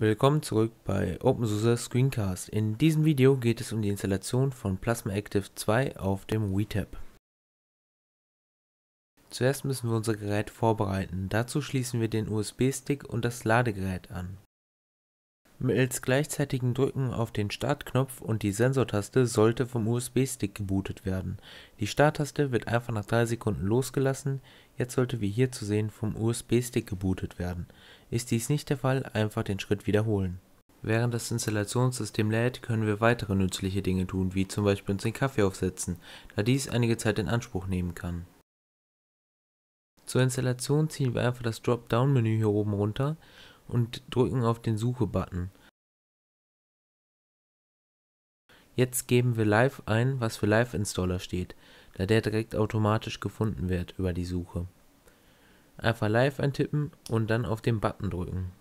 Willkommen zurück bei OpenSUSE Screencast. In diesem Video geht es um die Installation von Plasma Active 2 auf dem WeTab. Zuerst müssen wir unser Gerät vorbereiten. Dazu schließen wir den USB-Stick und das Ladegerät an. Mittels gleichzeitigem Drücken auf den Startknopf und die Sensortaste sollte vom USB-Stick gebootet werden. Die Starttaste wird einfach nach 3 Sekunden losgelassen, Jetzt sollte wie hier zu sehen vom USB-Stick gebootet werden. Ist dies nicht der Fall, einfach den Schritt wiederholen. Während das Installationssystem lädt, können wir weitere nützliche Dinge tun, wie zum Beispiel uns den Kaffee aufsetzen, da dies einige Zeit in Anspruch nehmen kann. Zur Installation ziehen wir einfach das Dropdown-Menü hier oben runter und drücken auf den Suche-Button. Jetzt geben wir Live ein, was für Live Installer steht da der direkt automatisch gefunden wird über die Suche. Einfach live eintippen und dann auf den Button drücken.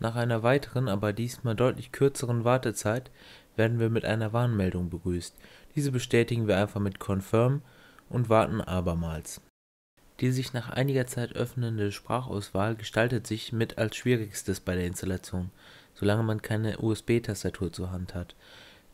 Nach einer weiteren, aber diesmal deutlich kürzeren Wartezeit werden wir mit einer Warnmeldung begrüßt. Diese bestätigen wir einfach mit Confirm und warten abermals. Die sich nach einiger Zeit öffnende Sprachauswahl gestaltet sich mit als schwierigstes bei der Installation solange man keine USB-Tastatur zur Hand hat.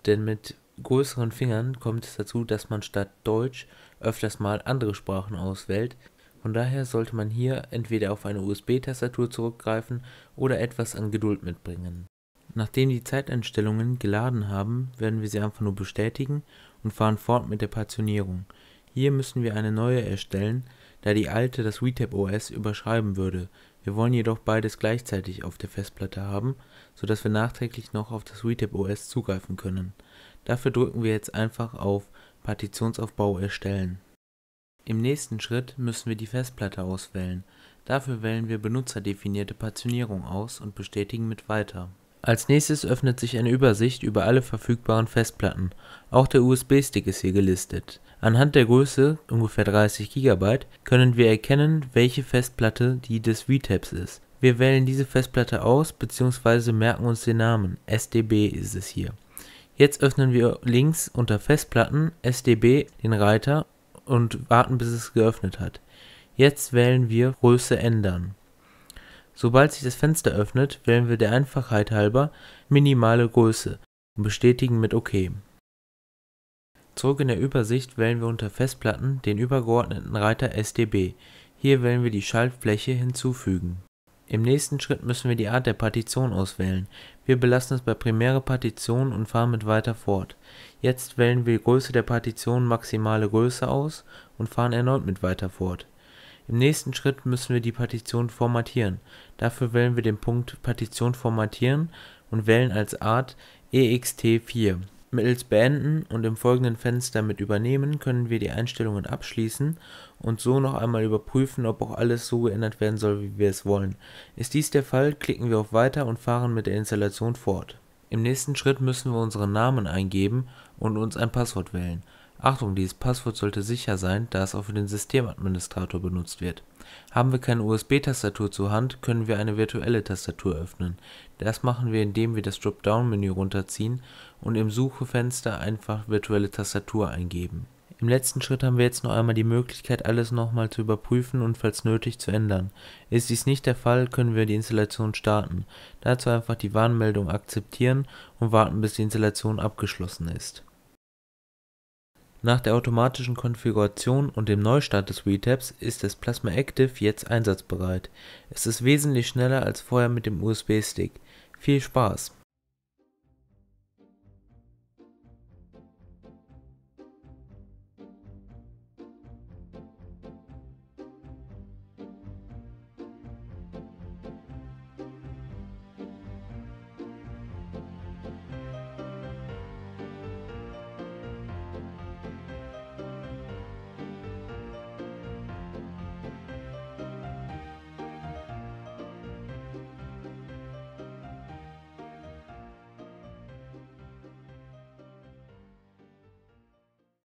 Denn mit größeren Fingern kommt es dazu, dass man statt Deutsch öfters mal andere Sprachen auswählt. Von daher sollte man hier entweder auf eine USB-Tastatur zurückgreifen oder etwas an Geduld mitbringen. Nachdem die Zeiteinstellungen geladen haben, werden wir sie einfach nur bestätigen und fahren fort mit der Partitionierung. Hier müssen wir eine neue erstellen, da die alte das WeTap OS überschreiben würde, wir wollen jedoch beides gleichzeitig auf der Festplatte haben, so dass wir nachträglich noch auf das WeTap os zugreifen können. Dafür drücken wir jetzt einfach auf Partitionsaufbau erstellen. Im nächsten Schritt müssen wir die Festplatte auswählen. Dafür wählen wir benutzerdefinierte Partitionierung aus und bestätigen mit Weiter als Nächstes öffnet sich eine Übersicht über alle verfügbaren Festplatten, auch der USB-Stick ist hier gelistet. Anhand der Größe (ungefähr 30 GB) können wir erkennen, welche Festplatte die des VTABs ist. Wir wählen diese Festplatte aus bzw. merken uns den Namen (SDB ist es hier). Jetzt öffnen wir links unter Festplatten (SDB) den Reiter und warten bis es geöffnet hat. Jetzt wählen wir Größe ändern Sobald sich das Fenster öffnet, wählen wir der Einfachheit halber minimale Größe und bestätigen mit OK. Zurück in der Übersicht wählen wir unter Festplatten den übergeordneten Reiter SDB. hier wählen wir die Schaltfläche Hinzufügen. Im nächsten Schritt müssen wir die Art der Partition auswählen, wir belassen es bei primäre Partition und fahren mit weiter fort. Jetzt wählen wir die Größe der Partition maximale Größe aus und fahren erneut mit weiter fort im nächsten Schritt müssen wir die Partition formatieren. Dafür wählen wir den Punkt Partition formatieren und wählen als Art ext4. Mittels Beenden und im folgenden Fenster mit Übernehmen können wir die Einstellungen abschließen und so noch einmal überprüfen, ob auch alles so geändert werden soll, wie wir es wollen. Ist dies der Fall, klicken wir auf Weiter und fahren mit der Installation fort. Im nächsten Schritt müssen wir unseren Namen eingeben und uns ein Passwort wählen. Achtung, dieses Passwort sollte sicher sein, da es auch für den Systemadministrator benutzt wird. Haben wir keine USB-Tastatur zur Hand, können wir eine virtuelle Tastatur öffnen. Das machen wir, indem wir das Dropdown-Menü runterziehen und im Suchefenster einfach virtuelle Tastatur eingeben. Im letzten Schritt haben wir jetzt noch einmal die Möglichkeit, alles nochmal zu überprüfen und falls nötig zu ändern. Ist dies nicht der Fall, können wir die Installation starten. Dazu einfach die Warnmeldung akzeptieren und warten, bis die Installation abgeschlossen ist. Nach der automatischen Konfiguration und dem Neustart des ReTacs ist das Plasma Active jetzt einsatzbereit. Es ist wesentlich schneller als vorher mit dem USB-Stick. Viel Spaß